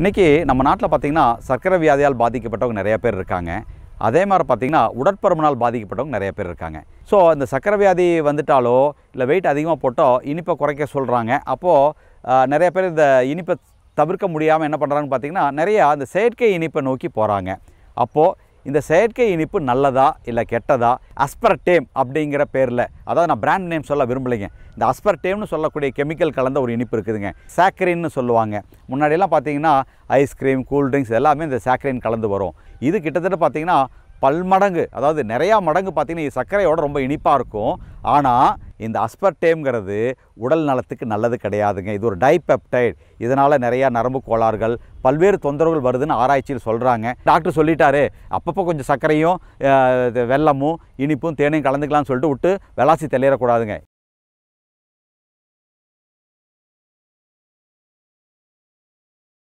இன்றைக்கி நம்ம நாட்டில் பார்த்திங்கன்னா சர்க்கரை வியாதியால் பாதிக்கப்பட்டவங்க நிறைய பேர் இருக்காங்க அதே மாதிரி பார்த்திங்கன்னா உடற்பருமனால் பாதிக்கப்பட்டவங்க நிறைய பேர் இருக்காங்க ஸோ இந்த சர்க்கரை வியாதி வந்துட்டாலோ இல்லை வெயிட் அதிகமாக போட்டோ இனிப்பை குறைக்க சொல்கிறாங்க அப்போது நிறைய பேர் இந்த இனிப்பை தவிர்க்க முடியாமல் என்ன பண்ணுறாங்கன்னு பார்த்திங்கன்னா நிறையா அந்த செயற்கை இனிப்பை நோக்கி போகிறாங்க அப்போது இந்த செயற்கை இனிப்பு நல்லதா இல்லை கெட்டதா அஸ்பர்டேம் அப்படிங்கிற பேரில் அதாவது நான் பிராண்ட் நேம் சொல்ல விரும்பலைங்க இந்த அஸ்பர்டேம்னு சொல்லக்கூடிய கெமிக்கல் கலந்த ஒரு இனிப்பு இருக்குதுங்க சாக்கரின்னு சொல்லுவாங்க முன்னாடியெல்லாம் பார்த்தீங்கன்னா ஐஸ்கிரீம் கூல்ட்ரிங்க்ஸ் எல்லாமே இந்த சாக்கரின் கலந்து வரும் இது கிட்டத்தட்ட பார்த்தீங்கன்னா பல்மடங்கு அதாவது நிறையா மடங்கு பார்த்திங்கன்னா இது சர்க்கரையோட ரொம்ப இனிப்பாக இருக்கும் ஆனால் இந்த அஸ்பர்டேம்ங்கிறது உடல் நலத்துக்கு நல்லது கிடையாதுங்க இது ஒரு டைபெப்டைட் இதனால் நிறையா நரம்பு கோளாறுகள் பல்வேறு தொந்தரவுகள் வருதுன்னு ஆராய்ச்சியில் சொல்கிறாங்க டாக்டர் சொல்லிட்டாரு அப்பப்போ கொஞ்சம் சர்க்கரையும் வெள்ளமும் இனிப்பும் தேனையும் கலந்துக்கலாம்னு சொல்லிட்டு விட்டு விளாசி தெளியிடக்கூடாதுங்க